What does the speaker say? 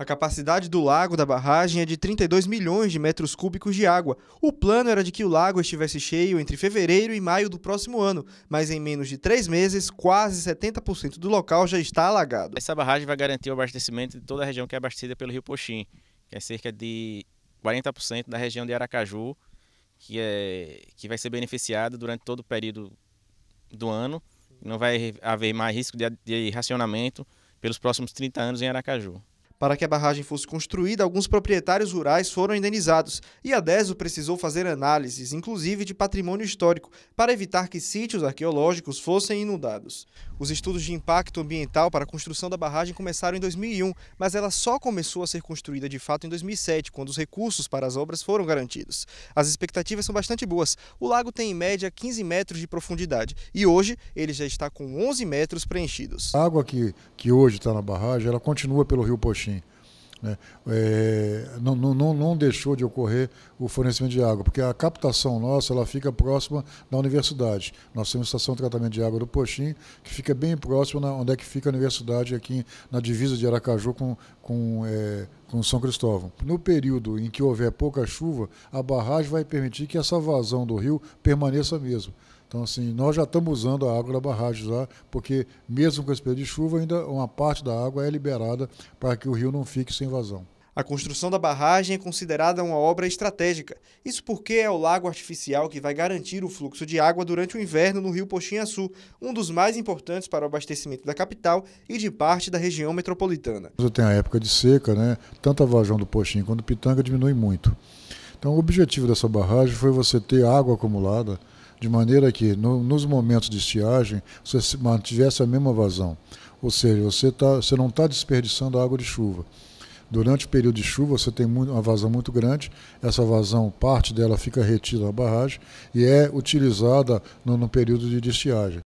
A capacidade do lago da barragem é de 32 milhões de metros cúbicos de água. O plano era de que o lago estivesse cheio entre fevereiro e maio do próximo ano, mas em menos de três meses, quase 70% do local já está alagado. Essa barragem vai garantir o abastecimento de toda a região que é abastecida pelo Rio Poxim, que é cerca de 40% da região de Aracaju, que, é, que vai ser beneficiada durante todo o período do ano. Não vai haver mais risco de, de racionamento pelos próximos 30 anos em Aracaju. Para que a barragem fosse construída, alguns proprietários rurais foram indenizados e a DESO precisou fazer análises, inclusive de patrimônio histórico, para evitar que sítios arqueológicos fossem inundados. Os estudos de impacto ambiental para a construção da barragem começaram em 2001, mas ela só começou a ser construída de fato em 2007, quando os recursos para as obras foram garantidos. As expectativas são bastante boas. O lago tem em média 15 metros de profundidade e hoje ele já está com 11 metros preenchidos. A água que, que hoje está na barragem, ela continua pelo rio Poxinho Assim, né? É, não, não, não, deixou de ocorrer o fornecimento de água, porque a captação nossa ela fica próxima da universidade. Nós temos a estação de tratamento de água do Poxim, que fica bem próximo na, onde é que fica a universidade, aqui na divisa de Aracaju com, com, é, com São Cristóvão. No período em que houver pouca chuva, a barragem vai permitir que essa vazão do rio permaneça mesmo. Então, assim, nós já estamos usando a água da barragem porque mesmo com esse período de chuva, ainda uma parte da água é liberada para que o rio não fique sem vazão. A construção da barragem é considerada uma obra estratégica. Isso porque é o lago artificial que vai garantir o fluxo de água durante o inverno no Rio Poxinhaçu, um dos mais importantes para o abastecimento da capital e de parte da região metropolitana. Você tem a época de seca, né? Tanto a vazão do Poxinho quanto o Pitanga diminui muito. Então, o objetivo dessa barragem foi você ter água acumulada de maneira que no, nos momentos de estiagem você mantivesse a mesma vazão. Ou seja, você, tá, você não está desperdiçando água de chuva. Durante o período de chuva, você tem uma vazão muito grande, essa vazão, parte dela fica retida na barragem e é utilizada no, no período de estiagem.